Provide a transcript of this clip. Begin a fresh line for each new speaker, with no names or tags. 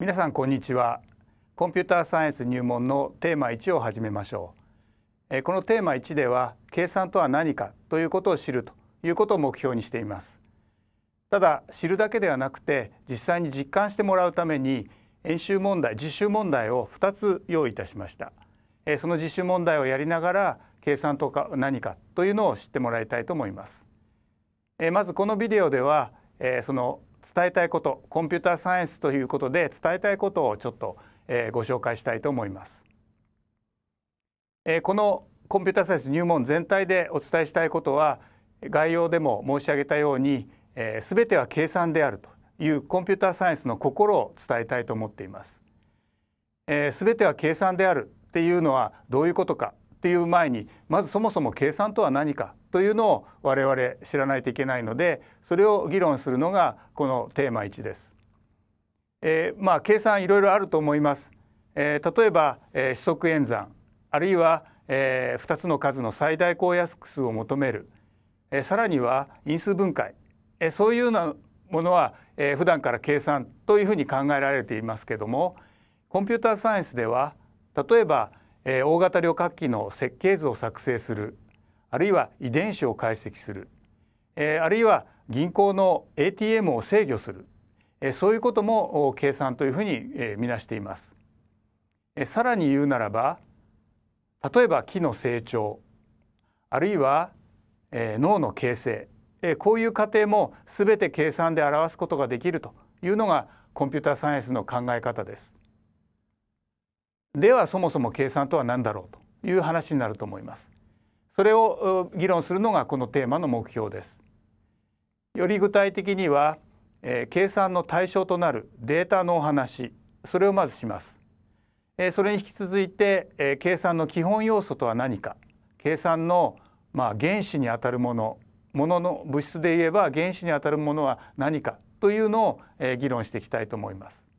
皆さんこんにちはコンピューターサイエンス入門のテーマ1を始めましょうこのテーマ1では計算とは何かということを知るということを目標にしていますただ知るだけではなくて実際に実感してもらうために演習問題実習問題を2つ用意いたしましたその実習問題をやりながら計算とか何かというのを知ってもらいたいと思いますまずこのビデオではその伝えたいことコンピューターサイエンスということで伝えたいことをちょっと、えー、ご紹介したいと思います。えー、このコンピューターサイエンス入門全体でお伝えしたいことは概要でも申し上げたように、えー、全ては計算であるというコンピューターサイエンスの心を伝えたいと思っています。えー、全ては計算であるっていうのはどういうことかっていう前にまずそもそも計算とは何かというのを我々知らないといけないのでそれを議論するのがこのテーマ1です。えー、まあ計算いろいろあると思います。えー、例えば、えー、四則演算あるいは、えー、2つの数の最大公約数を求める、えー、さらには因数分解、えー、そういうようなものは、えー、普段から計算というふうに考えられていますけれどもコンピューターサイエンスでは例えばえー、大型旅客機の設計図を作成するあるいは遺伝子を解析する、えー、あるいは銀行の ATM を制御する、えー、そういうことも計算というふうに、えー、見なしています。えー、さらに言うならば例えば木の成長あるいは、えー、脳の形成、えー、こういう過程も全て計算で表すことができるというのがコンピューターサイエンスの考え方です。ではそもそも計算とは何だろうという話になると思います。それを議論するのがこのテーマの目標です。より具体的には、えー、計算の対象となるデータのお話それをまずします。えー、それに引き続いて、えー、計算の基本要素とは何か計算の、まあ、原子にあたるものものの物質で言えば原子にあたるものは何かというのを、えー、議論していきたいと思います。